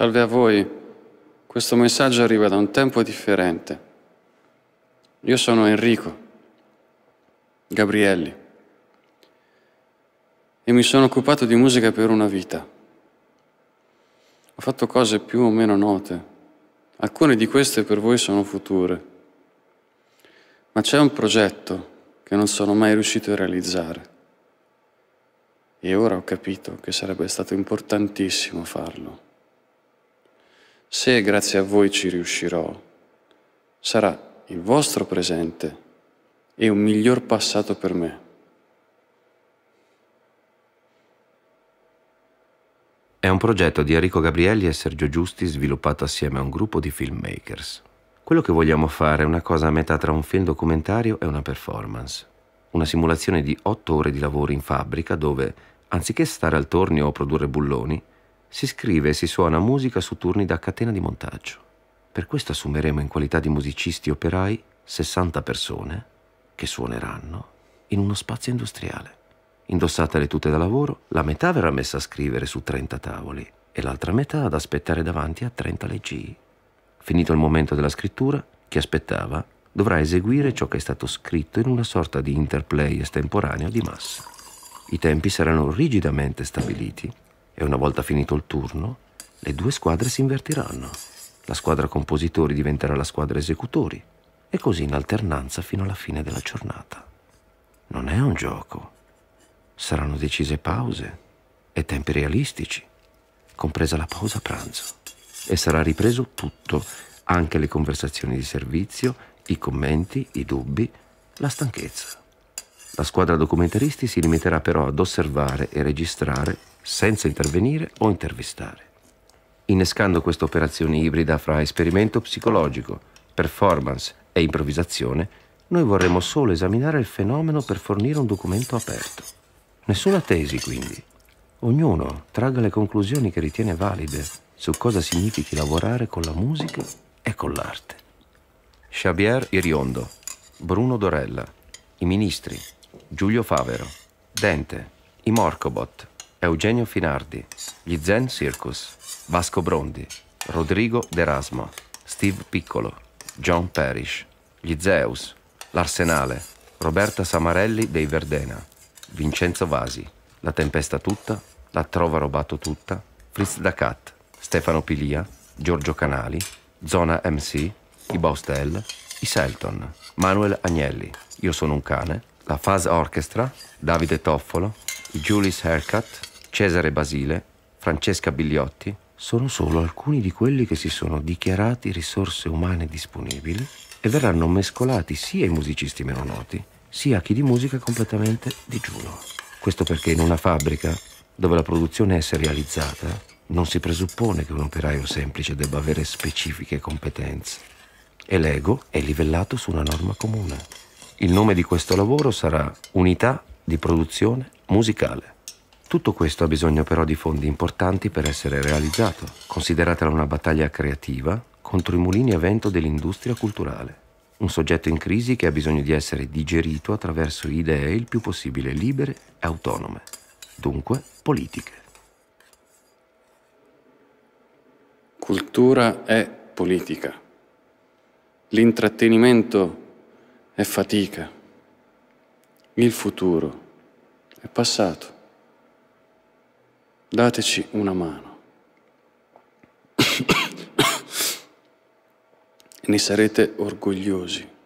Salve a voi, questo messaggio arriva da un tempo differente. Io sono Enrico Gabrielli e mi sono occupato di musica per una vita. Ho fatto cose più o meno note, alcune di queste per voi sono future, ma c'è un progetto che non sono mai riuscito a realizzare e ora ho capito che sarebbe stato importantissimo farlo. Se grazie a voi ci riuscirò, sarà il vostro presente e un miglior passato per me. È un progetto di Enrico Gabrielli e Sergio Giusti sviluppato assieme a un gruppo di filmmakers. Quello che vogliamo fare è una cosa a metà tra un film documentario e una performance. Una simulazione di otto ore di lavoro in fabbrica dove, anziché stare al tornio o produrre bulloni, si scrive e si suona musica su turni da catena di montaggio. Per questo assumeremo in qualità di musicisti operai 60 persone che suoneranno in uno spazio industriale. Indossate le tute da lavoro, la metà verrà messa a scrivere su 30 tavoli e l'altra metà ad aspettare davanti a 30 leggi. Finito il momento della scrittura, chi aspettava dovrà eseguire ciò che è stato scritto in una sorta di interplay estemporaneo di massa. I tempi saranno rigidamente stabiliti e una volta finito il turno, le due squadre si invertiranno. La squadra compositori diventerà la squadra esecutori e così in alternanza fino alla fine della giornata. Non è un gioco. Saranno decise pause e tempi realistici, compresa la pausa pranzo. E sarà ripreso tutto, anche le conversazioni di servizio, i commenti, i dubbi, la stanchezza. La squadra documentaristi si limiterà però ad osservare e registrare senza intervenire o intervistare, innescando questa operazione ibrida fra esperimento psicologico, performance e improvvisazione, noi vorremmo solo esaminare il fenomeno per fornire un documento aperto. Nessuna tesi, quindi. Ognuno tragga le conclusioni che ritiene valide su cosa significhi lavorare con la musica e con l'arte. Xavier Iriondo, Bruno Dorella, i ministri, Giulio Favero, Dente, i Morcobot, Eugenio Finardi, gli Zen Circus, Vasco Brondi, Rodrigo D'Erasmo, Steve Piccolo, John Parrish, gli Zeus, l'Arsenale, Roberta Samarelli dei Verdena, Vincenzo Vasi, La Tempesta Tutta, La Trova Robato Tutta, Fritz Dacat, Stefano Pilia, Giorgio Canali, Zona MC, i Bostel, i Selton, Manuel Agnelli, Io sono un cane, la Faz Orchestra, Davide Toffolo, i Julius Haircut, Cesare Basile, Francesca Bigliotti, sono solo alcuni di quelli che si sono dichiarati risorse umane disponibili e verranno mescolati sia ai musicisti meno noti, sia a chi di musica è completamente digiuno. Questo perché in una fabbrica dove la produzione è serializzata non si presuppone che un operaio semplice debba avere specifiche competenze e l'ego è livellato su una norma comune. Il nome di questo lavoro sarà Unità di produzione musicale. Tutto questo ha bisogno però di fondi importanti per essere realizzato, consideratela una battaglia creativa contro i mulini a vento dell'industria culturale. Un soggetto in crisi che ha bisogno di essere digerito attraverso idee il più possibile libere e autonome, dunque politiche. Cultura è politica. L'intrattenimento è fatica. Il futuro è passato dateci una mano. ne sarete orgogliosi.